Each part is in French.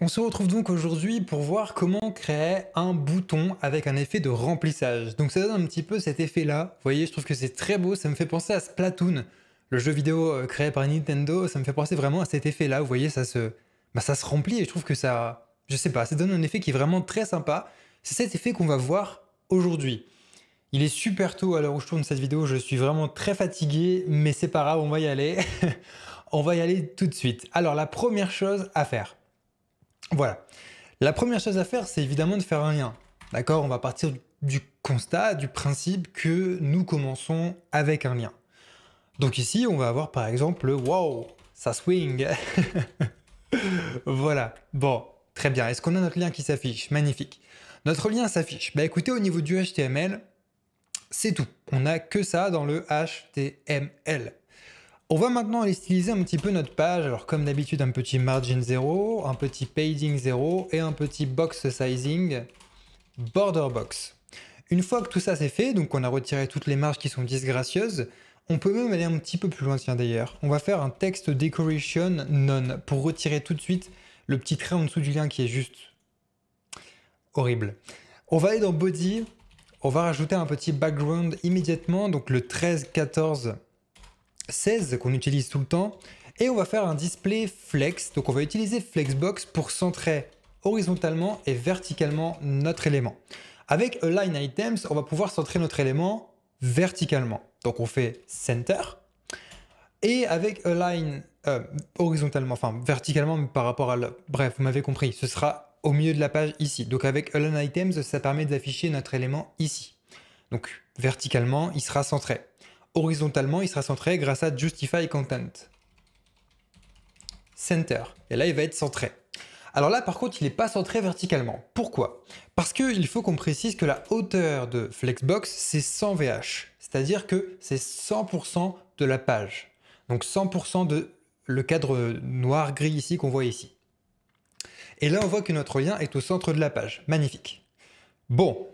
On se retrouve donc aujourd'hui pour voir comment créer un bouton avec un effet de remplissage. Donc ça donne un petit peu cet effet là. Vous voyez, je trouve que c'est très beau, ça me fait penser à Splatoon, le jeu vidéo euh, créé par Nintendo, ça me fait penser vraiment à cet effet là. Vous voyez, ça se, bah, ça se remplit et je trouve que ça, je sais pas, ça donne un effet qui est vraiment très sympa. C'est cet effet qu'on va voir aujourd'hui. Il est super tôt à l'heure où je tourne cette vidéo, je suis vraiment très fatigué, mais c'est pas grave, on va y aller. on va y aller tout de suite. Alors la première chose à faire, voilà. La première chose à faire, c'est évidemment de faire un lien. D'accord On va partir du constat, du principe que nous commençons avec un lien. Donc ici, on va avoir par exemple le wow, ça swing. voilà. Bon, très bien. Est-ce qu'on a notre lien qui s'affiche Magnifique. Notre lien s'affiche. Bah écoutez, au niveau du HTML, c'est tout. On n'a que ça dans le HTML. On va maintenant aller styliser un petit peu notre page. Alors comme d'habitude, un petit margin 0, un petit padding 0 et un petit box sizing border box. Une fois que tout ça c'est fait, donc on a retiré toutes les marges qui sont disgracieuses, on peut même aller un petit peu plus loin, d'ailleurs. On va faire un texte decoration none pour retirer tout de suite le petit trait en dessous du lien qui est juste horrible. On va aller dans body, on va rajouter un petit background immédiatement, donc le 13, 14, 16 qu'on utilise tout le temps. Et on va faire un display flex. Donc on va utiliser Flexbox pour centrer horizontalement et verticalement notre élément. Avec Align Items, on va pouvoir centrer notre élément verticalement. Donc on fait Center. Et avec Align euh, horizontalement, enfin verticalement, par rapport à le... Bref, vous m'avez compris, ce sera au milieu de la page ici. Donc avec Align Items, ça permet d'afficher notre élément ici. Donc verticalement, il sera centré horizontalement, il sera centré grâce à Justify Content. Center. Et là, il va être centré. Alors là, par contre, il n'est pas centré verticalement. Pourquoi Parce qu'il faut qu'on précise que la hauteur de Flexbox, c'est 100 VH. C'est-à-dire que c'est 100% de la page. Donc 100% de le cadre noir-gris ici qu'on voit ici. Et là, on voit que notre lien est au centre de la page. Magnifique. Bon,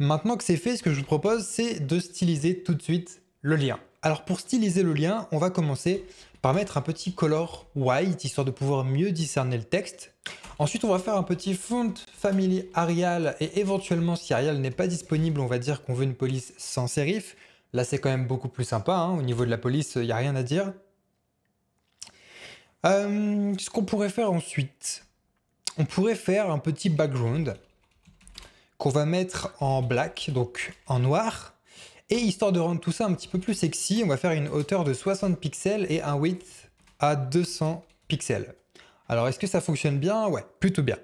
Maintenant que c'est fait, ce que je vous propose, c'est de styliser tout de suite le lien. Alors pour styliser le lien, on va commencer par mettre un petit color white, histoire de pouvoir mieux discerner le texte. Ensuite, on va faire un petit font family Arial, et éventuellement, si Arial n'est pas disponible, on va dire qu'on veut une police sans serif. Là, c'est quand même beaucoup plus sympa. Hein. Au niveau de la police, il n'y a rien à dire. Euh, ce qu'on pourrait faire ensuite, on pourrait faire un petit background qu'on va mettre en black, donc en noir. Et histoire de rendre tout ça un petit peu plus sexy, on va faire une hauteur de 60 pixels et un width à 200 pixels. Alors est-ce que ça fonctionne bien Ouais, plutôt bien.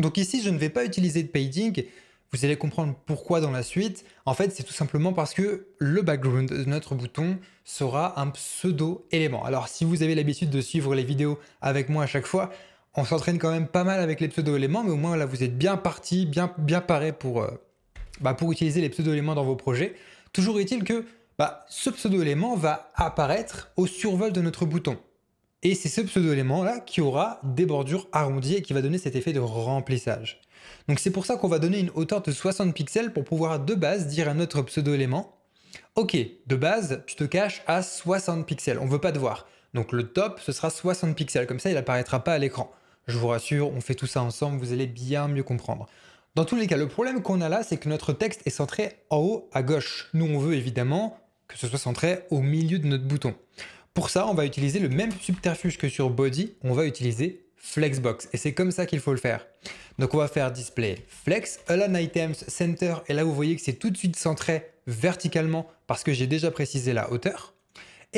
Donc ici, je ne vais pas utiliser de painting. Vous allez comprendre pourquoi dans la suite. En fait, c'est tout simplement parce que le background de notre bouton sera un pseudo-élément. Alors si vous avez l'habitude de suivre les vidéos avec moi à chaque fois, on s'entraîne quand même pas mal avec les pseudo-éléments, mais au moins là vous êtes bien parti, bien, bien paré pour, euh, bah, utiliser les pseudo-éléments dans vos projets. Toujours est-il que bah, ce pseudo-élément va apparaître au survol de notre bouton. Et c'est ce pseudo-élément-là qui aura des bordures arrondies et qui va donner cet effet de remplissage. Donc c'est pour ça qu'on va donner une hauteur de 60 pixels pour pouvoir de base dire à notre pseudo-élément Ok, de base, tu te caches à 60 pixels, on veut pas te voir. Donc le top, ce sera 60 pixels, comme ça il n'apparaîtra pas à l'écran. Je vous rassure, on fait tout ça ensemble, vous allez bien mieux comprendre. Dans tous les cas, le problème qu'on a là, c'est que notre texte est centré en haut à gauche. Nous, on veut évidemment que ce soit centré au milieu de notre bouton. Pour ça, on va utiliser le même subterfuge que sur Body, on va utiliser Flexbox. Et c'est comme ça qu'il faut le faire. Donc on va faire Display Flex, Align Items, Center, et là vous voyez que c'est tout de suite centré verticalement parce que j'ai déjà précisé la hauteur.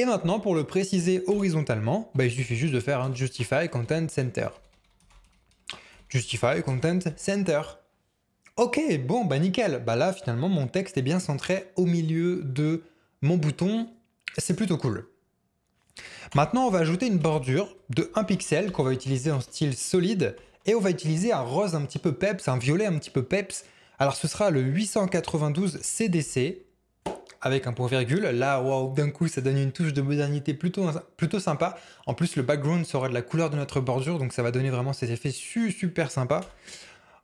Et maintenant, pour le préciser horizontalement, bah, il suffit juste de faire un Justify Content Center. Justify Content Center. Ok, bon, bah nickel. Bah là, finalement, mon texte est bien centré au milieu de mon bouton. C'est plutôt cool. Maintenant, on va ajouter une bordure de 1 pixel qu'on va utiliser en style solide et on va utiliser un rose un petit peu peps, un violet un petit peu peps. Alors ce sera le 892 CDC avec un point virgule. Là, waouh, d'un coup, ça donne une touche de modernité plutôt, plutôt sympa. En plus, le background sera de la couleur de notre bordure, donc ça va donner vraiment cet effets super sympa.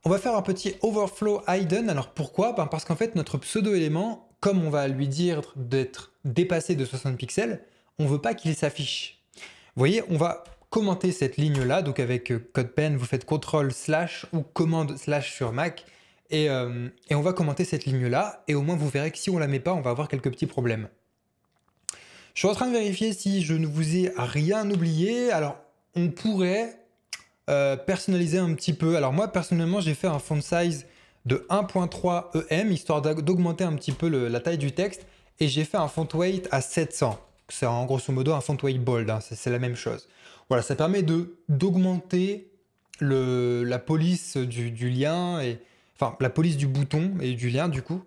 On va faire un petit overflow hidden. Alors pourquoi ben Parce qu'en fait, notre pseudo-élément, comme on va lui dire d'être dépassé de 60 pixels, on ne veut pas qu'il s'affiche. Vous voyez, on va commenter cette ligne-là. Donc avec euh, code pen vous faites CTRL slash ou commande slash sur Mac euh, et, on va commenter cette ligne-là, et au moins vous verrez que si on la met pas, on va avoir quelques petits problèmes. Je suis en train de vérifier si je ne vous ai rien oublié. Alors, on pourrait euh, personnaliser un petit peu. Alors moi, personnellement, j'ai fait un font size de 1.3 EM, histoire d'augmenter un petit peu la taille du texte, et j'ai fait un font weight à 700. C'est en grosso modo un font weight bold, hein, c'est la même chose. Voilà, ça permet d'augmenter la police du, du lien et, enfin la police du bouton et du lien du coup.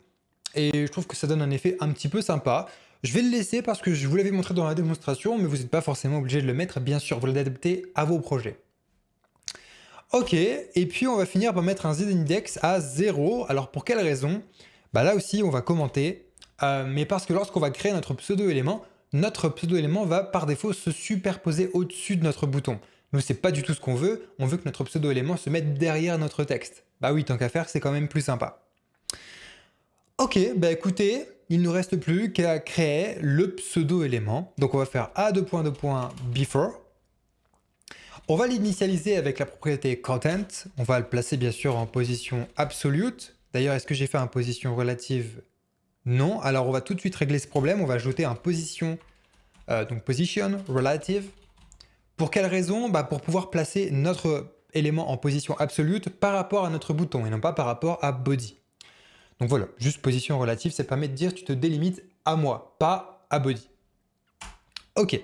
Et je trouve que ça donne un effet un petit peu sympa. Je vais le laisser parce que je vous l'avais montré dans la démonstration, mais vous n'êtes pas forcément obligé de le mettre, bien sûr, vous l'adaptez à vos projets. Ok, et puis on va finir par mettre un z-index à 0. Alors pour quelle raison Bah là aussi on va commenter, euh, mais parce que lorsqu'on va créer notre pseudo-élément, notre pseudo-élément va par défaut se superposer au-dessus de notre bouton. Nous, c'est pas du tout ce qu'on veut, on veut que notre pseudo-élément se mette derrière notre texte. Bah oui, tant qu'à faire, c'est quand même plus sympa. Ok, bah écoutez, il ne nous reste plus qu'à créer le pseudo-élément. Donc on va faire a::before. On va l'initialiser avec la propriété content. On va le placer bien sûr en position absolute. D'ailleurs, est-ce que j'ai fait un position relative Non. Alors on va tout de suite régler ce problème. On va ajouter un position, euh, donc position relative. Pour quelle raison bah Pour pouvoir placer notre élément en position absolue par rapport à notre bouton et non pas par rapport à body. Donc voilà, juste position relative, ça permet de dire tu te délimites à moi, pas à body. Ok,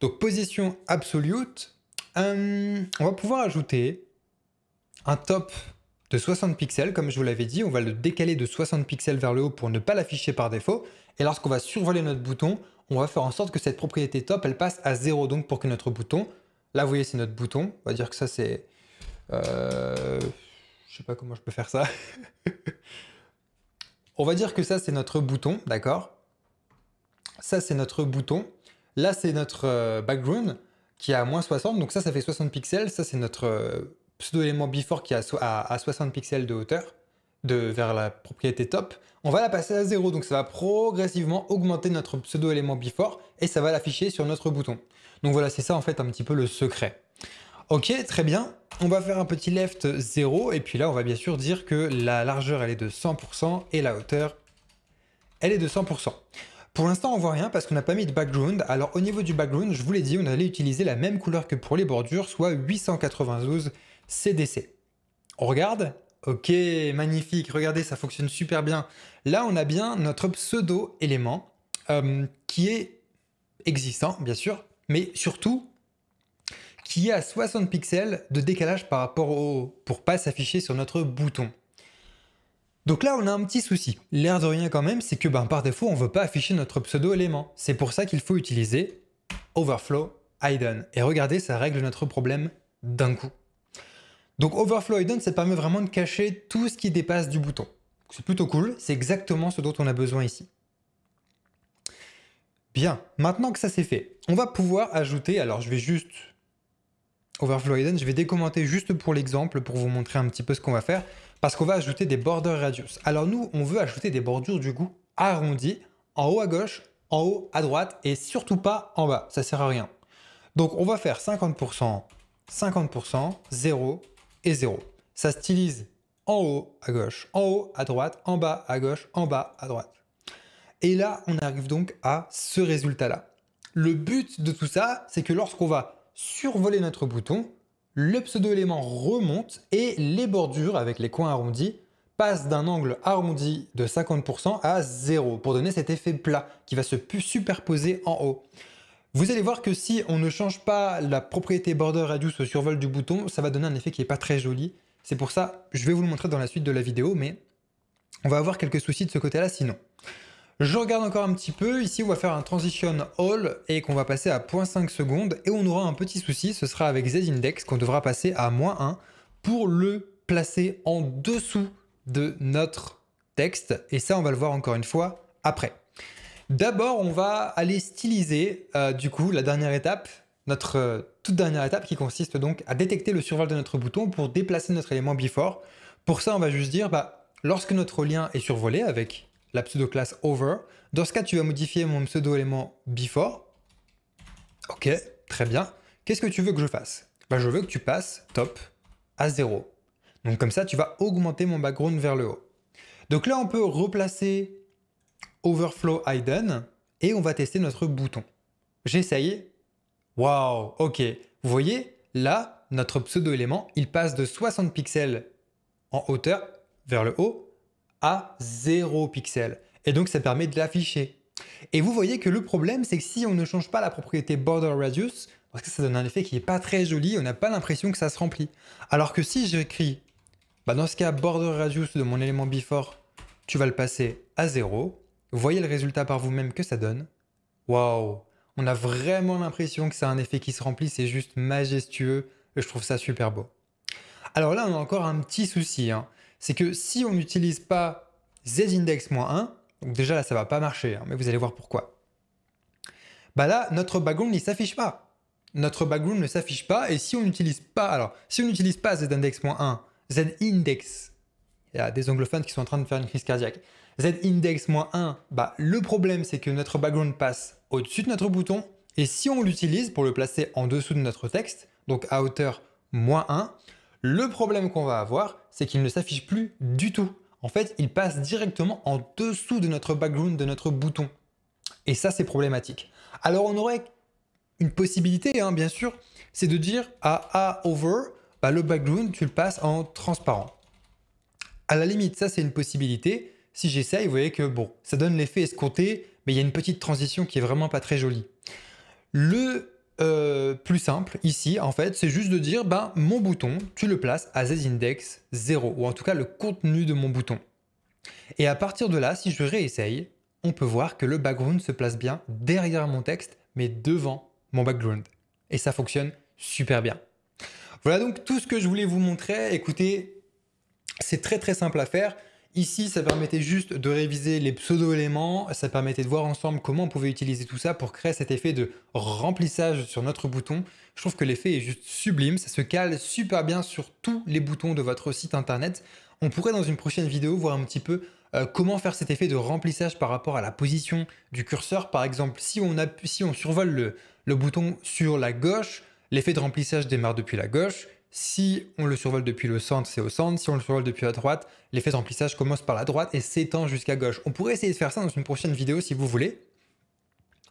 donc position absolute, euh, on va pouvoir ajouter un top de 60 pixels, comme je vous l'avais dit, on va le décaler de 60 pixels vers le haut pour ne pas l'afficher par défaut, et lorsqu'on va survoler notre bouton, on va faire en sorte que cette propriété top, elle passe à 0, donc pour que notre bouton, là vous voyez c'est notre bouton, on va dire que ça c'est euh, je sais pas comment je peux faire ça. On va dire que ça, c'est notre bouton, d'accord Ça, c'est notre bouton. Là, c'est notre euh, background qui a moins 60. Donc ça, ça fait 60 pixels. Ça, c'est notre euh, pseudo-élément before qui est à 60 pixels de hauteur de, vers la propriété top. On va la passer à 0. Donc ça va progressivement augmenter notre pseudo-élément before et ça va l'afficher sur notre bouton. Donc voilà, c'est ça en fait un petit peu le secret. Ok, très bien. On va faire un petit left 0 et puis là on va bien sûr dire que la largeur elle est de 100% et la hauteur elle est de 100%. Pour l'instant, on voit rien parce qu'on n'a pas mis de background. Alors au niveau du background, je vous l'ai dit, on allait utiliser la même couleur que pour les bordures, soit 892 CDC. On regarde Ok, magnifique, regardez, ça fonctionne super bien. Là, on a bien notre pseudo-élément euh, qui est existant, bien sûr, mais surtout qui est à 60 pixels de décalage par rapport au haut, pour pas s'afficher sur notre bouton. Donc là, on a un petit souci. L'air de rien quand même, c'est que ben, par défaut, on ne veut pas afficher notre pseudo-élément. C'est pour ça qu'il faut utiliser overflow hidden. Et regardez, ça règle notre problème d'un coup. Donc overflow hidden, ça permet vraiment de cacher tout ce qui dépasse du bouton. C'est plutôt cool, c'est exactement ce dont on a besoin ici. Bien, maintenant que ça c'est fait, on va pouvoir ajouter, alors je vais juste Overflow Hidden, je vais décommenter juste pour l'exemple, pour vous montrer un petit peu ce qu'on va faire, parce qu'on va ajouter des border radius. Alors nous, on veut ajouter des bordures du goût arrondies, en haut à gauche, en haut à droite, et surtout pas en bas, ça sert à rien. Donc on va faire 50%, 50%, 0 et 0. Ça stylise en haut à gauche, en haut à droite, en bas à gauche, en bas à droite. Et là, on arrive donc à ce résultat-là. Le but de tout ça, c'est que lorsqu'on va survoler notre bouton, le pseudo-élément remonte et les bordures avec les coins arrondis passent d'un angle arrondi de 50% à 0 pour donner cet effet plat qui va se superposer en haut. Vous allez voir que si on ne change pas la propriété border radius au survol du bouton, ça va donner un effet qui n'est pas très joli. C'est pour ça, je vais vous le montrer dans la suite de la vidéo, mais on va avoir quelques soucis de ce côté-là sinon. Je regarde encore un petit peu. Ici, on va faire un transition all et qu'on va passer à 0.5 secondes. Et on aura un petit souci. Ce sera avec Z-index qu'on devra passer à moins 1 pour le placer en dessous de notre texte. Et ça, on va le voir encore une fois après. D'abord, on va aller styliser, euh, du coup, la dernière étape, notre euh, toute dernière étape qui consiste donc à détecter le survol de notre bouton pour déplacer notre élément before. Pour ça, on va juste dire, bah, lorsque notre lien est survolé avec la pseudo-classe over. Dans ce cas, tu vas modifier mon pseudo-élément before. Ok, très bien. Qu'est-ce que tu veux que je fasse bah, Je veux que tu passes top à 0. Donc comme ça, tu vas augmenter mon background vers le haut. Donc là, on peut replacer overflow hidden et on va tester notre bouton. J'essaye. Waouh, ok. Vous voyez, là, notre pseudo-élément, il passe de 60 pixels en hauteur vers le haut à 0 pixels Et donc ça permet de l'afficher. Et vous voyez que le problème, c'est que si on ne change pas la propriété border radius, parce que ça donne un effet qui n'est pas très joli, on n'a pas l'impression que ça se remplit. Alors que si j'écris, bah, dans ce cas, border radius de mon élément before, tu vas le passer à 0, voyez le résultat par vous-même que ça donne. Waouh On a vraiment l'impression que c'est un effet qui se remplit, c'est juste majestueux, et je trouve ça super beau. Alors là, on a encore un petit souci. Hein. C'est que si on n'utilise pas z-index 1 donc déjà là, ça ne va pas marcher, hein, mais vous allez voir pourquoi. Bah là, notre background, ne s'affiche pas. Notre background ne s'affiche pas, et si on n'utilise pas, alors, si on n'utilise pas zindex-1, zindex, il y a des anglophones qui sont en train de faire une crise cardiaque, zindex-1, bah, le problème, c'est que notre background passe au-dessus de notre bouton, et si on l'utilise pour le placer en dessous de notre texte, donc à hauteur moins 1, le problème qu'on va avoir, c'est qu'il ne s'affiche plus du tout. En fait, il passe directement en dessous de notre background, de notre bouton. Et ça, c'est problématique. Alors, on aurait une possibilité, hein, bien sûr, c'est de dire à A over, bah, le background, tu le passes en transparent. À la limite, ça, c'est une possibilité. Si j'essaye, vous voyez que bon, ça donne l'effet escompté, mais il y a une petite transition qui est vraiment pas très jolie. Le euh, plus simple ici, en fait, c'est juste de dire ben, mon bouton, tu le places à z-index 0, ou en tout cas le contenu de mon bouton. Et à partir de là, si je réessaye, on peut voir que le background se place bien derrière mon texte, mais devant mon background. Et ça fonctionne super bien. Voilà donc tout ce que je voulais vous montrer. Écoutez, c'est très très simple à faire. Ici, ça permettait juste de réviser les pseudo-éléments, ça permettait de voir ensemble comment on pouvait utiliser tout ça pour créer cet effet de remplissage sur notre bouton. Je trouve que l'effet est juste sublime, ça se cale super bien sur tous les boutons de votre site internet. On pourrait dans une prochaine vidéo voir un petit peu euh, comment faire cet effet de remplissage par rapport à la position du curseur. Par exemple, si on, si on survole le bouton sur la gauche, l'effet de remplissage démarre depuis la gauche. Si on le survole depuis le centre, c'est au centre. Si on le survole depuis la droite, l'effet de remplissage commence par la droite et s'étend jusqu'à gauche. On pourrait essayer de faire ça dans une prochaine vidéo si vous voulez.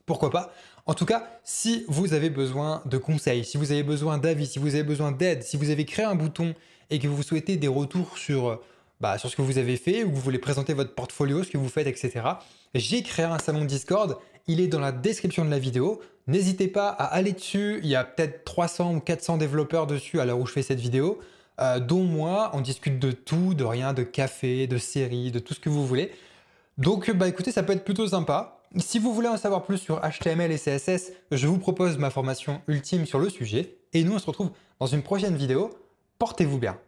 Pourquoi pas En tout cas, si vous avez besoin de conseils, si vous avez besoin d'avis, si vous avez besoin d'aide, si vous avez créé un bouton et que vous souhaitez des retours sur, bah, sur ce que vous avez fait, ou que vous voulez présenter votre portfolio, ce que vous faites, etc., j'ai créé un salon Discord il est dans la description de la vidéo. N'hésitez pas à aller dessus, il y a peut-être 300 ou 400 développeurs dessus à l'heure où je fais cette vidéo, euh, dont moi, on discute de tout, de rien, de café, de séries, de tout ce que vous voulez. Donc bah écoutez, ça peut être plutôt sympa. Si vous voulez en savoir plus sur HTML et CSS, je vous propose ma formation ultime sur le sujet. Et nous, on se retrouve dans une prochaine vidéo. Portez-vous bien.